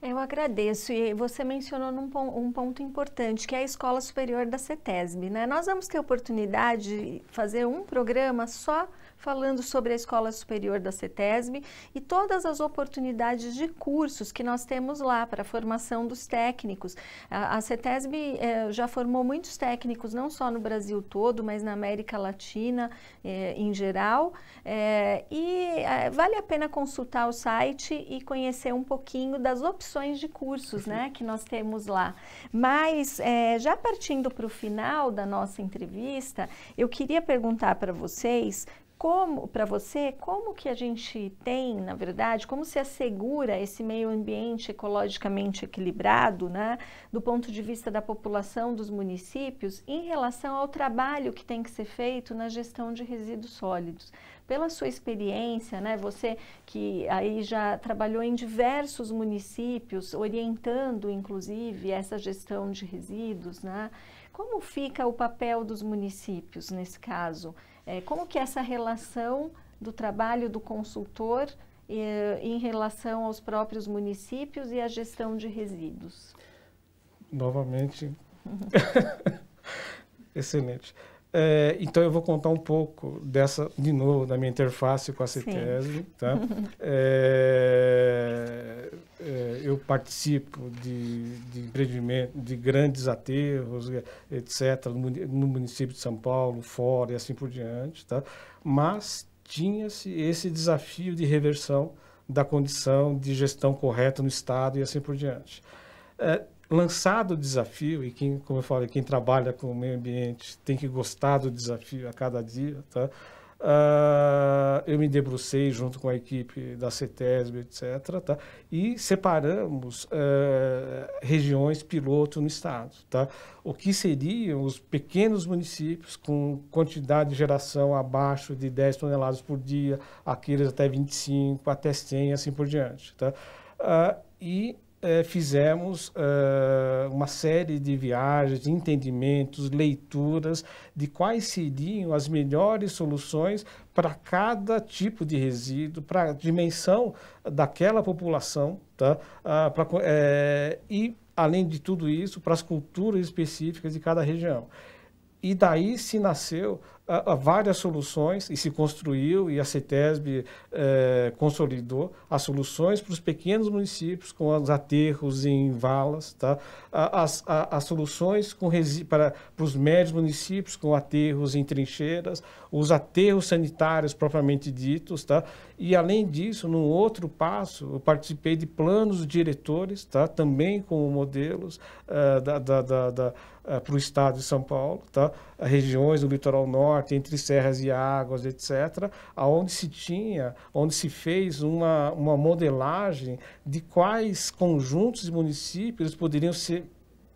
Eu agradeço. E você mencionou num, um ponto importante, que é a Escola Superior da CETESB. Né? Nós vamos ter oportunidade de fazer um programa só falando sobre a Escola Superior da CETESB e todas as oportunidades de cursos que nós temos lá para a formação dos técnicos. A, CETESB eh, já formou muitos técnicos, não só no Brasil todo, mas na América Latina eh, em geral. Eh, e vale a pena consultar o site e conhecer um pouquinho das opções de cursos né, que nós temos lá. Mas, já partindo para o final da nossa entrevista, eu queria perguntar para vocês como para você, como que a gente tem, na verdade, como se assegura esse meio ambiente ecologicamente equilibrado, né, do ponto de vista da população dos municípios, em relação ao trabalho que tem que ser feito na gestão de resíduos sólidos? Pela sua experiência, né, você que aí já trabalhou em diversos municípios, orientando inclusive essa gestão de resíduos, né? Como fica o papel dos municípios nesse caso? É, como que é essa relação do trabalho do consultor é, em relação aos próprios municípios e à gestão de resíduos? Novamente, uhum. excelente. É, então eu vou contar um pouco dessa, de novo, da minha interface com a CETESB. Tá? É, é, eu participo de, de empreendimento, de grandes aterros, etc., no município de São Paulo, fora e assim por diante. Tá? Mas tinha-se esse desafio de reversão da condição de gestão correta no Estado e assim por diante é, lançado o desafio, e quem, como eu falei, quem trabalha com o meio ambiente tem que gostar do desafio a cada dia, tá? Uh, eu me debrucei junto com a equipe da CETESB, etc., tá? e separamos uh, regiões piloto no estado. Tá? O que seriam os pequenos municípios com quantidade de geração abaixo de 10 toneladas por dia, aqueles até 25, até 100, assim por diante. Tá? Uh, e é, fizemos eh, uma série de viagens, de entendimentos, leituras de quais seriam as melhores soluções para cada tipo de resíduo, para a dimensão daquela população, tá? Ah, pra, é, e, além de tudo isso, para as culturas específicas de cada região. E daí se nasceu a, a várias soluções e se construiu e a CETESB eh, consolidou as soluções para os pequenos municípios com os aterros em valas, tá? as, a, as soluções com para, para os médios municípios com aterros em trincheiras, os aterros sanitários propriamente ditos. Tá? E além disso, num outro passo, eu participei de planos diretores, tá? também com modelos uh, da, da, da, da uh, eh, para o estado de São Paulo, tá? regiões do litoral norte, entre serras e águas, etc., aonde se tinha, onde se fez uma, uma modelagem de quais conjuntos de municípios poderiam ser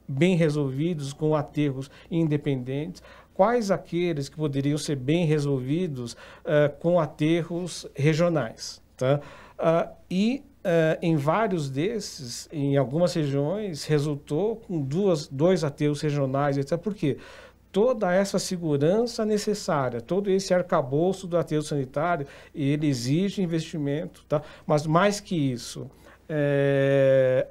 bem resolvidos com aterros independentes, quais aqueles que poderiam ser bem resolvidos uh, com aterros regionais. Tá? Uh, e Uh, em vários desses, em algumas regiões, resultou com duas, dois ateus regionais, etc. Por quê? Toda essa segurança necessária, todo esse arcabouço do ateu sanitário, ele exige investimento, tá? mas mais que isso, é,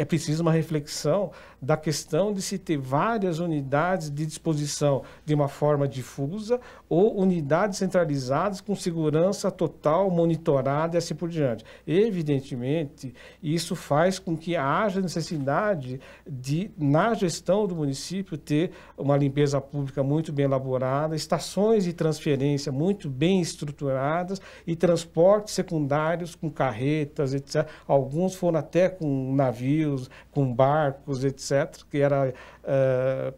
é preciso uma reflexão da questão de se ter várias unidades de disposição de uma forma difusa ou unidades centralizadas com segurança total, monitorada e assim por diante. Evidentemente, isso faz com que haja necessidade de, na gestão do município, ter uma limpeza pública muito bem elaborada, estações de transferência muito bem estruturadas e transportes secundários com carretas, etc. Alguns foram até com navios navios, com barcos, etc., que era uh,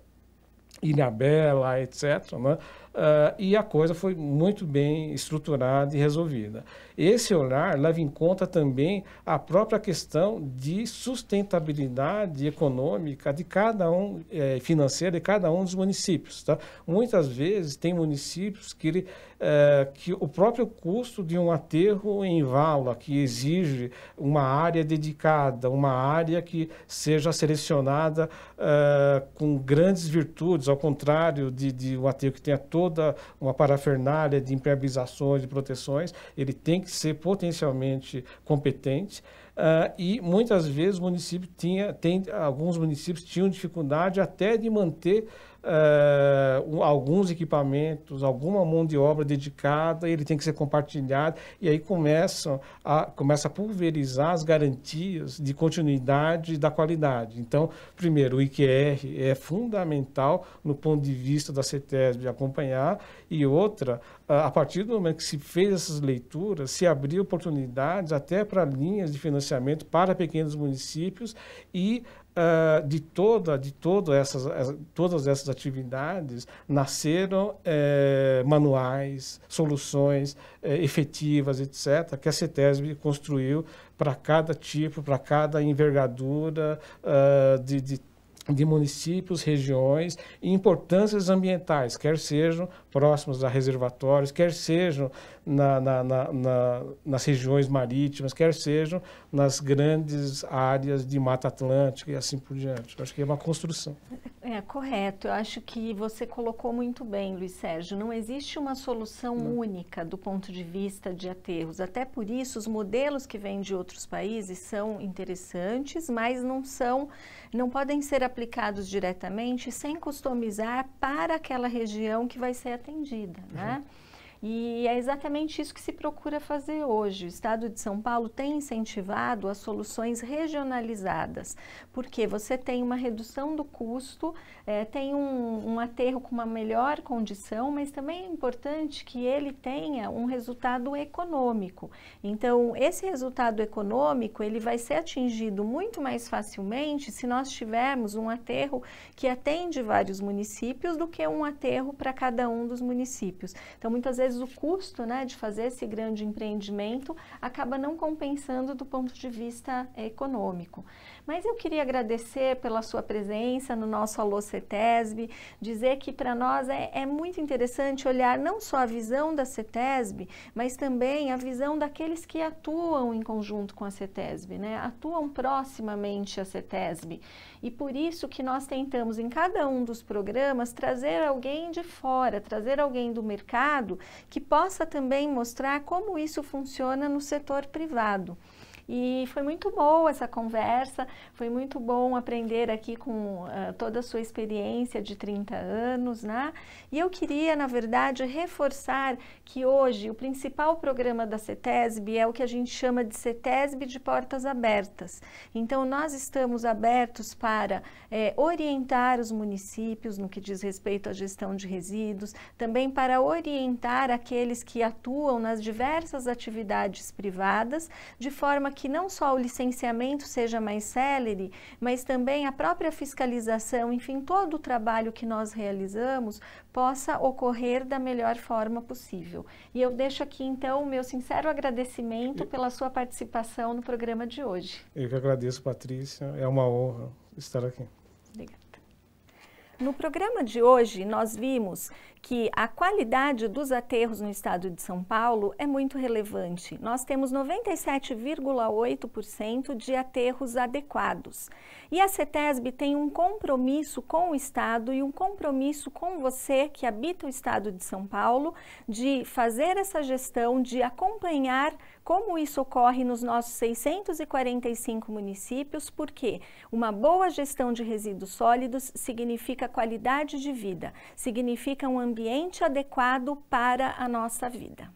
Ilhabela, etc., né? Uh, e a coisa foi muito bem estruturada e resolvida. Esse olhar leva em conta também a própria questão de sustentabilidade econômica de cada um, é, financeira de cada um dos municípios. Tá? Muitas vezes tem municípios que, ele, é, que o próprio custo de um aterro em vala, que exige uma área dedicada, uma área que seja selecionada é, com grandes virtudes, ao contrário de, de um aterro que tenha todo toda uma parafernália de impermeabilizações, de proteções, ele tem que ser potencialmente competente. Uh, e muitas vezes o município tinha, tem, alguns municípios tinham dificuldade até de manter uh, alguns equipamentos, alguma mão de obra dedicada, ele tem que ser compartilhado, e aí começam a, começa a pulverizar as garantias de continuidade da qualidade. Então, primeiro, o IQR é fundamental no ponto de vista da CETESB acompanhar, e outra, a partir do momento que se fez essas leituras, se abriu oportunidades até para linhas de financiamento para pequenos municípios e uh, de toda de todas essas eh, todas essas atividades nasceram eh, manuais soluções eh, efetivas etc que a CETESB construiu para cada tipo para cada envergadura uh, de, de de municípios, regiões e importâncias ambientais, quer sejam próximos a reservatórios, quer sejam na, na, na, nas regiões marítimas, quer sejam nas grandes áreas de Mata Atlântica e assim por diante. Eu acho que é uma construção. É, é, correto. Eu acho que você colocou muito bem, Luiz Sérgio. Não existe uma solução Não. única do ponto de vista de aterros. Até por isso, os modelos que vêm de outros países são interessantes, mas não são, não podem ser aplicados diretamente sem customizar para aquela região que vai ser atendida, né? Uhum. E é exatamente isso que se procura fazer hoje. O Estado de São Paulo tem incentivado as soluções regionalizadas, porque você tem uma redução do custo, é, tem um, um aterro com uma melhor condição, mas também é importante que ele tenha um resultado econômico. Então, esse resultado econômico ele vai ser atingido muito mais facilmente se nós tivermos um aterro que atende vários municípios do que um aterro para cada um dos municípios. Então, muitas vezes vezes o custo né, de fazer esse grande empreendimento acaba não compensando do ponto de vista econômico. Mas eu queria agradecer pela sua presença no nosso Alô CETESB, dizer que para nós é, é, muito interessante olhar não só a visão da CETESB, mas também a visão daqueles que atuam em conjunto com a CETESB, né? atuam proximamente à CETESB. E por isso que nós tentamos em cada um dos programas trazer alguém de fora, trazer alguém do mercado que possa também mostrar como isso funciona no setor privado. E foi muito boa essa conversa, foi muito bom aprender aqui com uh, toda a sua experiência de 30 anos, né? E eu queria, na verdade, reforçar que hoje o principal programa da CETESB é o que a gente chama de CETESB de portas abertas. Então, nós estamos abertos para eh, orientar os municípios no que diz respeito à gestão de resíduos, também para orientar aqueles que atuam nas diversas atividades privadas, de forma que não só o licenciamento seja mais célere, mas também a própria fiscalização, enfim, todo o trabalho que nós realizamos possa ocorrer da melhor forma possível. E eu deixo aqui então o meu sincero agradecimento pela sua participação no programa de hoje. Eu que agradeço, Patrícia. É uma honra estar aqui. Obrigada. No programa de hoje, nós vimos que a qualidade dos aterros no estado de São Paulo é muito relevante. Nós temos 97,8% de aterros adequados. E a CETESB tem um compromisso com o estado e um compromisso com você que habita o estado de São Paulo de fazer essa gestão, de acompanhar como isso ocorre nos nossos 645 municípios, porque uma boa gestão de resíduos sólidos significa qualidade de vida, significa um ambiente ambiente adequado para a nossa vida.